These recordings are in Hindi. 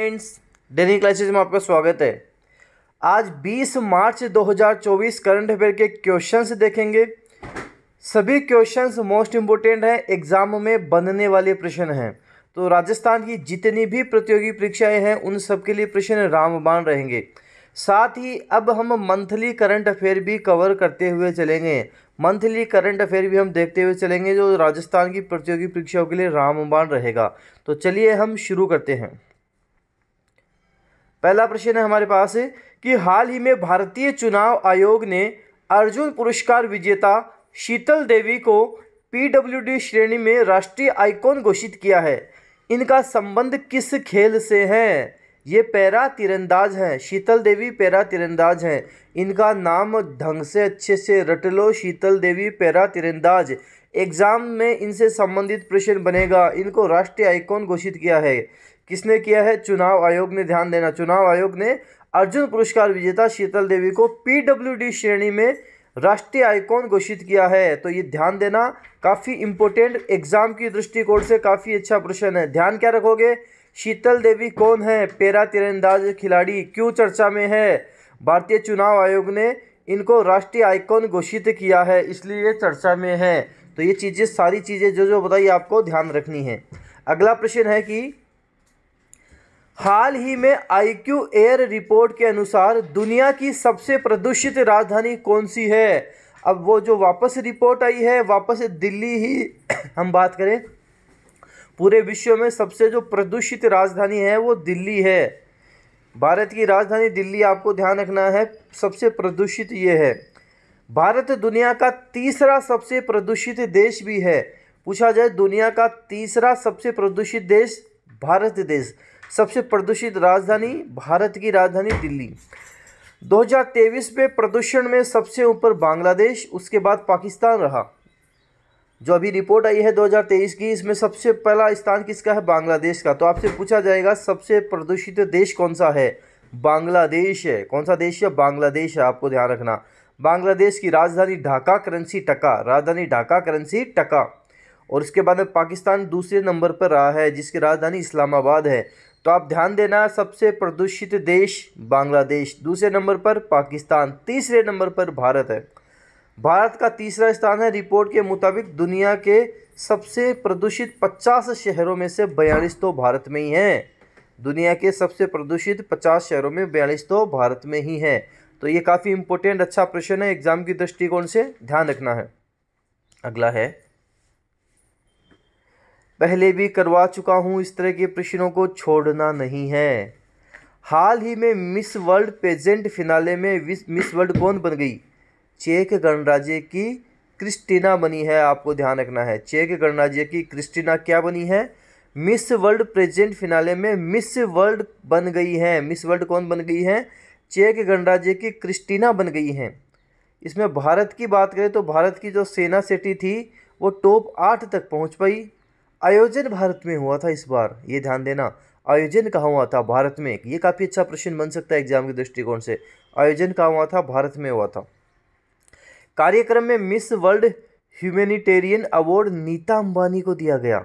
फ्रेंड्स डेली क्लासेज में आपका स्वागत है आज 20 मार्च 2024 करंट अफेयर के क्वेश्चंस देखेंगे सभी क्वेश्चंस मोस्ट इम्पोर्टेंट हैं एग्जाम में बनने वाले प्रश्न हैं तो राजस्थान की जितनी भी प्रतियोगी परीक्षाएं हैं उन सब के लिए प्रश्न रामबाण रहेंगे साथ ही अब हम मंथली करंट अफेयर भी कवर करते हुए चलेंगे मंथली करंट अफेयर भी हम देखते हुए चलेंगे जो राजस्थान की प्रतियोगी परीक्षाओं के लिए रामबाण रहेगा तो चलिए हम शुरू करते हैं पहला प्रश्न है हमारे पास कि हाल ही में भारतीय चुनाव आयोग ने अर्जुन पुरस्कार विजेता शीतल देवी को पीडब्ल्यूडी श्रेणी में राष्ट्रीय आइकॉन घोषित किया है इनका संबंध किस खेल से है ये पैरा तिरंदाज हैं शीतल देवी पैरा तिरंदाज हैं इनका नाम ढंग से अच्छे से रट लो शीतल देवी पैरा तिरंदाज एग्ज़ाम में इनसे संबंधित प्रश्न बनेगा इनको राष्ट्रीय आइकॉन घोषित किया है किसने किया है चुनाव आयोग ने ध्यान देना चुनाव आयोग ने अर्जुन पुरस्कार विजेता शीतल देवी को पीडब्ल्यूडी श्रेणी में राष्ट्रीय आइकॉन घोषित किया है तो ये ध्यान देना काफ़ी इम्पोर्टेंट एग्जाम की दृष्टिकोण से काफ़ी अच्छा प्रश्न है ध्यान क्या रखोगे शीतल देवी कौन है पेरा तीरंदाज खिलाड़ी क्यों चर्चा में है भारतीय चुनाव आयोग ने इनको राष्ट्रीय आइकॉन घोषित किया है इसलिए ये चर्चा में है तो ये चीज़ें सारी चीज़ें जो जो बताइए आपको ध्यान रखनी है अगला प्रश्न है कि हाल ही में आईक्यू एयर रिपोर्ट के अनुसार दुनिया की सबसे प्रदूषित राजधानी कौन सी है अब वो जो वापस रिपोर्ट आई है वापस दिल्ली ही हम बात करें पूरे विश्व में सबसे जो प्रदूषित राजधानी है वो दिल्ली है भारत की राजधानी दिल्ली आपको ध्यान रखना है सबसे प्रदूषित ये है भारत दुनिया का तीसरा सबसे प्रदूषित देश भी है पूछा जाए दुनिया का तीसरा सबसे प्रदूषित देश भारत देश सबसे प्रदूषित राजधानी भारत की राजधानी दिल्ली 2023 में प्रदूषण में सबसे ऊपर बांग्लादेश उसके बाद पाकिस्तान रहा जो अभी रिपोर्ट आई है 2023 की इसमें सबसे पहला स्थान किसका है बांग्लादेश का तो आपसे पूछा जाएगा सबसे प्रदूषित देश कौन सा है बांग्लादेश है कौन सा देश है बांग्लादेश है आपको ध्यान रखना बांग्लादेश की राजधानी ढाका करेंसी टका राजधानी ढाका करेंसी टका और उसके बाद में पाकिस्तान दूसरे नंबर पर रहा है जिसकी राजधानी इस्लामाबाद है तो आप ध्यान देना सबसे प्रदूषित देश बांग्लादेश दूसरे नंबर पर पाकिस्तान तीसरे नंबर पर भारत है भारत का तीसरा स्थान है रिपोर्ट के मुताबिक दुनिया के सबसे प्रदूषित 50 शहरों में से बयालीस तो भारत में ही हैं दुनिया के सबसे प्रदूषित 50 शहरों में बयालीस तो भारत में ही हैं तो ये काफ़ी इंपॉर्टेंट अच्छा प्रश्न है एग्ज़ाम की दृष्टिकोण से ध्यान रखना है अगला है पहले भी करवा चुका हूँ इस तरह के प्रश्नों को छोड़ना नहीं है हाल ही में मिस वर्ल्ड पेजेंट फिनाले में मिस वर्ल्ड कौन बन गई चेक गणराज्य की क्रिस्टीना बनी है आपको ध्यान रखना है चेक गणराज्य की क्रिस्टीना क्या बनी है मिस वर्ल्ड प्रेजेंट फिनाले में मिस वर्ल्ड बन गई है मिस वर्ल्ड कौन बन गई है चेक गणराज्य की क्रिस्टीना बन गई हैं इसमें भारत की बात करें तो भारत की जो सेना सेटी थी वो टॉप आठ तक पहुंच पाई आयोजन भारत में हुआ था इस बार ये ध्यान देना आयोजन कहाँ हुआ था भारत में ये काफ़ी अच्छा प्रश्न बन सकता है एग्जाम के दृष्टिकोण से आयोजन कहाँ हुआ था भारत में हुआ था कार्यक्रम में Miss World humanitarian award Nita Ambani को दिया गया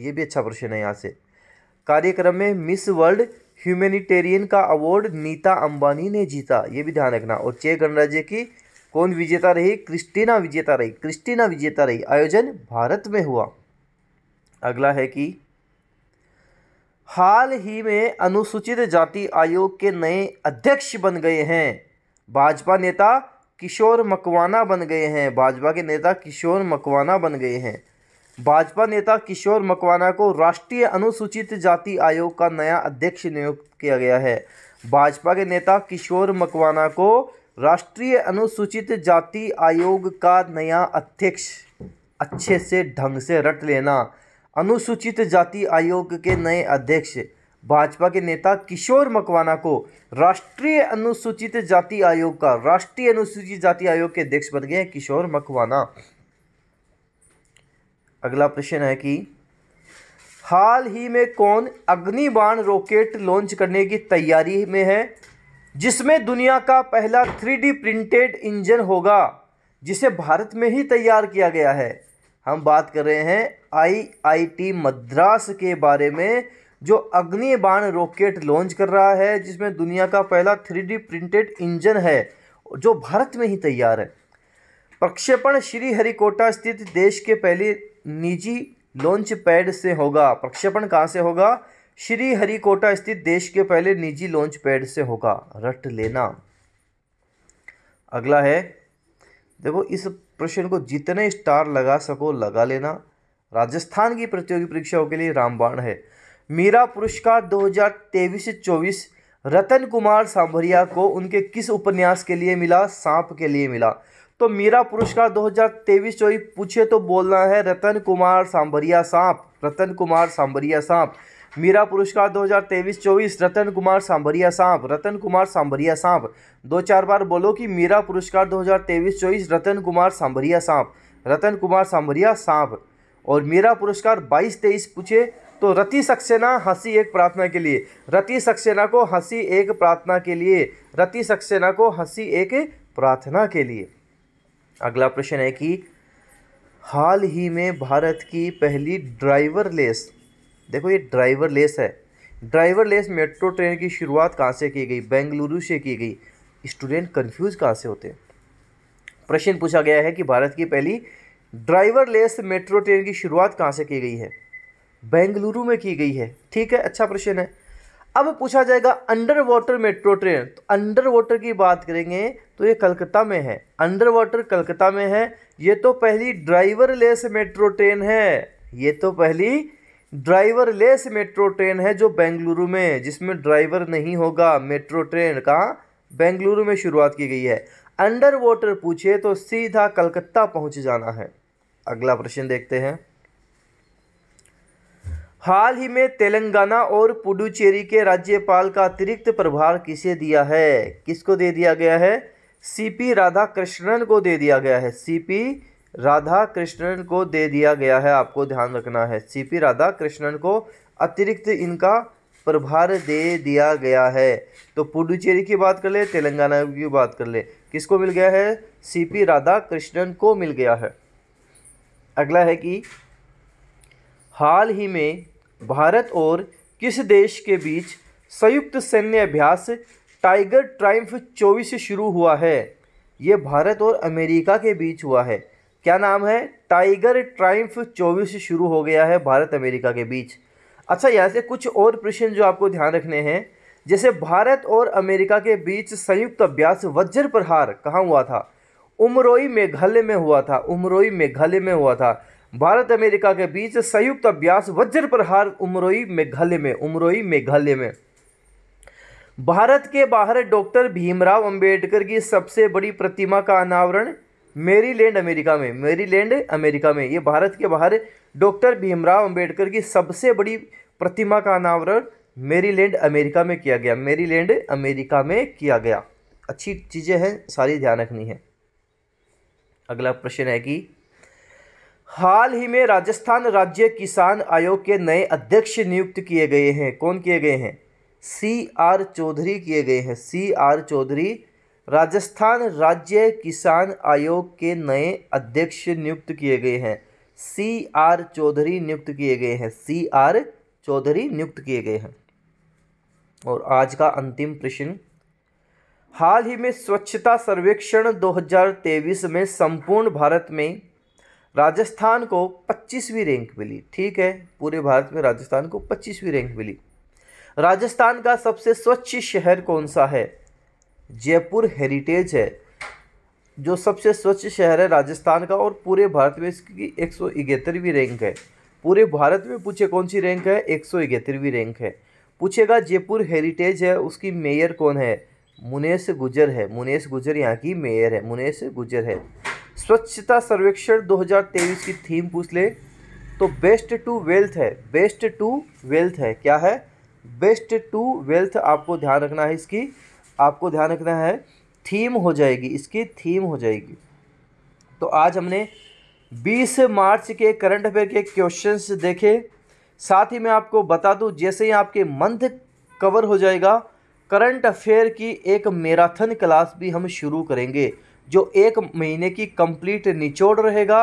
ये भी अच्छा प्रश्न है यहाँ से कार्यक्रम में मिस वर्ल्ड ह्यूमेनिटेरियन का अवार्ड नीता अंबानी ने जीता ये भी ध्यान रखना और चेक गणराज्य की कौन विजेता रही क्रिस्टीना विजेता रही क्रिस्टीना विजेता रही आयोजन भारत में हुआ अगला है कि हाल ही में अनुसूचित जाति आयोग के नए अध्यक्ष बन गए हैं भाजपा नेता किशोर मकवाना बन गए हैं भाजपा के नेता किशोर मकवाना बन गए हैं भाजपा नेता किशोर मकवाना को राष्ट्रीय अनुसूचित जाति आयोग का नया अध्यक्ष नियुक्त किया गया है भाजपा के नेता किशोर मकवाना को राष्ट्रीय अनुसूचित जाति आयोग का नया अध्यक्ष अच्छे से ढंग से रट लेना अनुसूचित जाति आयोग के नए अध्यक्ष भाजपा के नेता किशोर मकवाना को राष्ट्रीय अनुसूचित जाति आयोग का राष्ट्रीय अनुसूचित जाति आयोग के अध्यक्ष बन गए हैं किशोर मकवाना अगला प्रश्न है कि हाल ही में कौन अग्निबाण रॉकेट लॉन्च करने की तैयारी में है जिसमें दुनिया का पहला थ्री प्रिंटेड इंजन होगा जिसे भारत में ही तैयार किया गया है हम बात कर रहे हैं आईआईटी मद्रास के बारे में जो अग्निबाण रॉकेट लॉन्च कर रहा है जिसमें दुनिया का पहला थ्री प्रिंटेड इंजन है जो भारत में ही तैयार है प्रक्षेपण श्रीहरिकोटा स्थित देश के पहले निजी लॉन्च पैड से होगा प्रक्षेपण कहाँ से होगा श्रीहरिकोटा स्थित देश के पहले निजी लॉन्च पैड से होगा रट लेना अगला है देखो इस प्रश्न को जितने स्टार लगा सको लगा लेना राजस्थान की प्रतियोगी परीक्षाओं के लिए रामबाण है मीरा पुरस्कार 2023 से 24 रतन कुमार सांभरिया को उनके किस उपन्यास के लिए मिला सांप के लिए मिला तो मीरा पुरस्कार 2023 चौबीस पूछे तो बोलना है रतन कुमार सांभरिया सांप रतन कुमार सांभरिया सांप मीरा पुरस्कार 2023-24 रतन कुमार सांभरिया सांप रतन कुमार सांभरिया सांप दो चार बार बोलो कि मीरा पुरस्कार 2023-24 रतन कुमार सांभरिया सांप रतन कुमार सांभरिया सांप और मीरा पुरस्कार 22-23 पूछे तो रति सक्सेना हंसी एक प्रार्थना के लिए रति सक्सेना को हंसी एक प्रार्थना के लिए रति सक्सेना को हंसी एक प्रार्थना के लिए अगला प्रश्न है कि हाल ही में भारत की पहली ड्राइवरलेस देखो ये ड्राइवर लेस है ड्राइवर लेस मेट्रो ट्रेन की शुरुआत कहाँ से की गई बेंगलुरु से की गई स्टूडेंट कन्फ्यूज कहाँ से होते हैं प्रश्न पूछा गया है कि भारत की पहली ड्राइवर लेस मेट्रो ट्रेन की शुरुआत कहाँ से की गई है बेंगलुरु में की गई है ठीक है अच्छा प्रश्न है अब पूछा जाएगा अंडर वाटर मेट्रो ट्रेन तो अंडर वाटर की बात करेंगे तो ये कलकत्ता में है अंडर वाटर कलकत्ता में है ये तो पहली ड्राइवर लेस मेट्रो ट्रेन है ये तो पहली ड्राइवर लेस मेट्रो ट्रेन है जो बेंगलुरु में जिसमें ड्राइवर नहीं होगा मेट्रो ट्रेन कहाँ बेंगलुरु में शुरुआत की गई है अंडर वाटर पूछे तो सीधा कलकत्ता पहुंच जाना है अगला प्रश्न देखते हैं हाल ही में तेलंगाना और पुडुचेरी के राज्यपाल का अतिरिक्त प्रभार किसे दिया है किसको दे दिया गया है सीपी राधा कृष्णन को दे दिया गया है सीपी राधा कृष्णन को दे दिया गया है आपको ध्यान रखना है सीपी राधा कृष्णन को अतिरिक्त इनका प्रभार दे दिया गया है तो पुडुचेरी की बात कर ले तेलंगाना की बात कर ले किसको मिल गया है सीपी राधा कृष्णन को मिल गया है अगला है कि हाल ही में भारत और किस देश के बीच संयुक्त सैन्य अभ्यास टाइगर ट्राइम्फ चौबीस शुरू हुआ है ये भारत और अमेरिका के बीच हुआ है क्या नाम है टाइगर ट्राइम्फ चौबीस शुरू हो गया है भारत अमेरिका के बीच अच्छा यहाँ से कुछ और प्रश्न जो आपको ध्यान रखने हैं जैसे भारत और अमेरिका के बीच संयुक्त अभ्यास वज्र प्रहार कहाँ हुआ था उमरोई मेघालय में हुआ था उमरोई मेघालय में हुआ था भारत अमेरिका के बीच संयुक्त अभ्यास वज्र प्रहार उमरोई मेघालय में उमरोई मेघालय में भारत के बाहर डॉक्टर भीमराव अंबेडकर की सबसे बड़ी प्रतिमा का अनावरण मेरी लैंड अमेरिका में मेरी लैंड अमेरिका में ये भारत के बाहर डॉक्टर भीमराव अंबेडकर की सबसे बड़ी प्रतिमा का अनावरण मेरी लैंड अमेरिका में किया गया मेरी लैंड अमेरिका में किया गया अच्छी चीज़ें हैं सारी ध्यान रखनी है अगला प्रश्न है कि हाल ही में राजस्थान राज्य किसान आयोग के नए अध्यक्ष नियुक्त किए गए हैं कौन किए गए हैं सी आर चौधरी किए गए हैं सी आर चौधरी राजस्थान राज्य किसान आयोग के नए अध्यक्ष नियुक्त किए गए हैं सी आर चौधरी नियुक्त किए गए हैं सी आर चौधरी नियुक्त किए गए हैं और आज का अंतिम प्रश्न हाल ही में स्वच्छता सर्वेक्षण 2023 में संपूर्ण भारत में राजस्थान को 25वीं रैंक मिली ठीक है पूरे भारत में राजस्थान को 25वीं रैंक मिली राजस्थान का सबसे स्वच्छ शहर कौन सा है जयपुर हेरिटेज है जो सबसे स्वच्छ शहर है राजस्थान का और पूरे भारत में इसकी एक सौ इकहत्तरवीं रैंक है पूरे भारत में पूछे कौन सी रैंक है एक सौ इकहत्तरवीं रैंक है पूछेगा जयपुर हेरिटेज है उसकी मेयर कौन है मुनेश गुजर है मुनेश गुजर यहाँ की मेयर है मुनेश गुजर है स्वच्छता सर्वेक्षण 2023 की थीम पूछ ले तो बेस्ट टू वेल्थ है बेस्ट टू वेल्थ है क्या है बेस्ट टू वेल्थ आपको ध्यान रखना है इसकी आपको ध्यान रखना है थीम हो जाएगी इसकी थीम हो जाएगी तो आज हमने 20 मार्च के करंट अफेयर के क्वेश्चंस देखे साथ ही मैं आपको बता दूं जैसे ही आपके मंथ कवर हो जाएगा करंट अफेयर की एक मैराथन क्लास भी हम शुरू करेंगे जो एक महीने की कंप्लीट निचोड़ रहेगा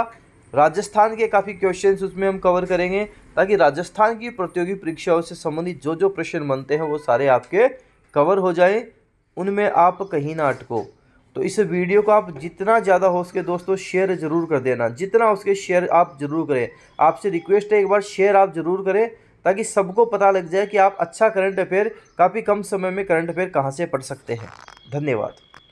राजस्थान के काफ़ी क्वेश्चंस उसमें हम कवर करेंगे ताकि राजस्थान की प्रतियोगी परीक्षाओं से संबंधित जो जो प्रश्न बनते हैं वो सारे आपके कवर हो जाएं उनमें आप कहीं ना अटको तो इस वीडियो को आप जितना ज़्यादा हो सके दोस्तों शेयर ज़रूर कर देना जितना उसके शेयर आप ज़रूर करें आपसे रिक्वेस्ट है एक बार शेयर आप ज़रूर करें ताकि सबको पता लग जाए कि आप अच्छा करंट अफेयर काफ़ी कम समय में करंट अफेयर कहाँ से पढ़ सकते हैं धन्यवाद